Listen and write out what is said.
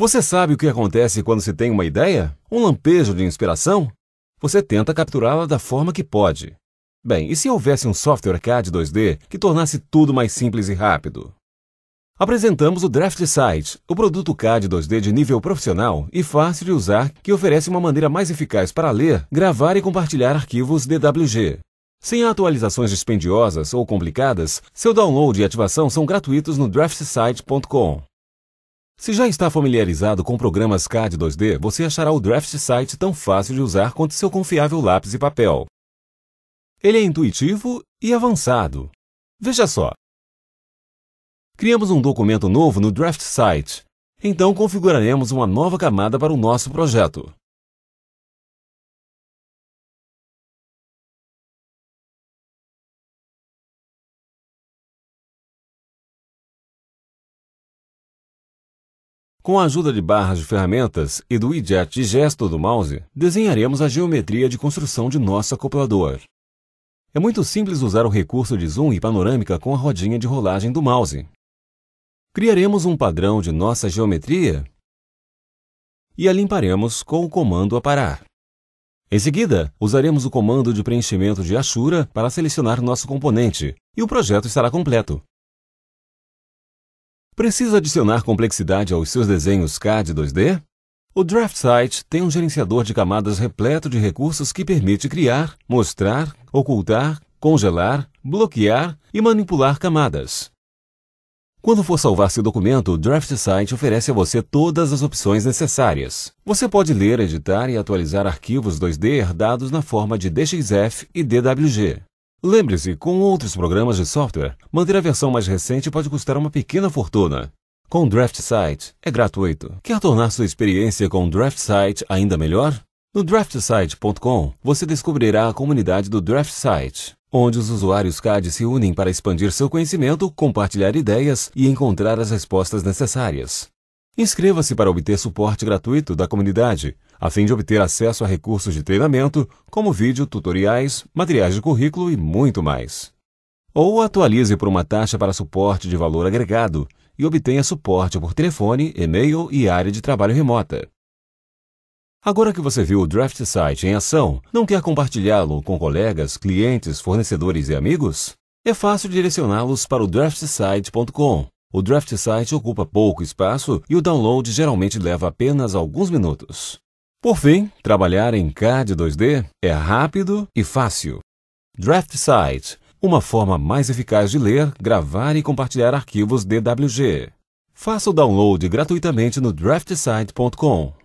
Você sabe o que acontece quando se tem uma ideia? Um lampejo de inspiração? Você tenta capturá-la da forma que pode. Bem, e se houvesse um software CAD 2D que tornasse tudo mais simples e rápido? Apresentamos o Draft Site, o produto CAD 2D de nível profissional e fácil de usar que oferece uma maneira mais eficaz para ler, gravar e compartilhar arquivos DWG. Sem atualizações dispendiosas ou complicadas, seu download e ativação são gratuitos no draftsite.com. Se já está familiarizado com programas CAD 2D, você achará o Draft Site tão fácil de usar quanto seu confiável lápis e papel. Ele é intuitivo e avançado. Veja só. Criamos um documento novo no Draft Site. Então configuraremos uma nova camada para o nosso projeto. Com a ajuda de barras de ferramentas e do widget de gesto do mouse, desenharemos a geometria de construção de nosso acoplador. É muito simples usar o recurso de zoom e panorâmica com a rodinha de rolagem do mouse. Criaremos um padrão de nossa geometria e a limparemos com o comando aparar. Em seguida, usaremos o comando de preenchimento de achura para selecionar nosso componente, e o projeto estará completo. Precisa adicionar complexidade aos seus desenhos CAD 2D? O DraftSite tem um gerenciador de camadas repleto de recursos que permite criar, mostrar, ocultar, congelar, bloquear e manipular camadas. Quando for salvar seu documento, o DraftSite oferece a você todas as opções necessárias. Você pode ler, editar e atualizar arquivos 2D herdados na forma de DXF e DWG. Lembre-se, com outros programas de software, manter a versão mais recente pode custar uma pequena fortuna. Com o é gratuito. Quer tornar sua experiência com o ainda melhor? No draftsite.com, você descobrirá a comunidade do Draftsite, onde os usuários CAD se unem para expandir seu conhecimento, compartilhar ideias e encontrar as respostas necessárias. Inscreva-se para obter suporte gratuito da comunidade, a fim de obter acesso a recursos de treinamento, como vídeo, tutoriais, materiais de currículo e muito mais. Ou atualize por uma taxa para suporte de valor agregado e obtenha suporte por telefone, e-mail e área de trabalho remota. Agora que você viu o Draft Site em ação, não quer compartilhá-lo com colegas, clientes, fornecedores e amigos? É fácil direcioná-los para o draftsite.com o draft site ocupa pouco espaço e o download geralmente leva apenas alguns minutos. Por fim, trabalhar em CAD 2D é rápido e fácil. Draft Site uma forma mais eficaz de ler, gravar e compartilhar arquivos DWG. Faça o download gratuitamente no draftsite.com.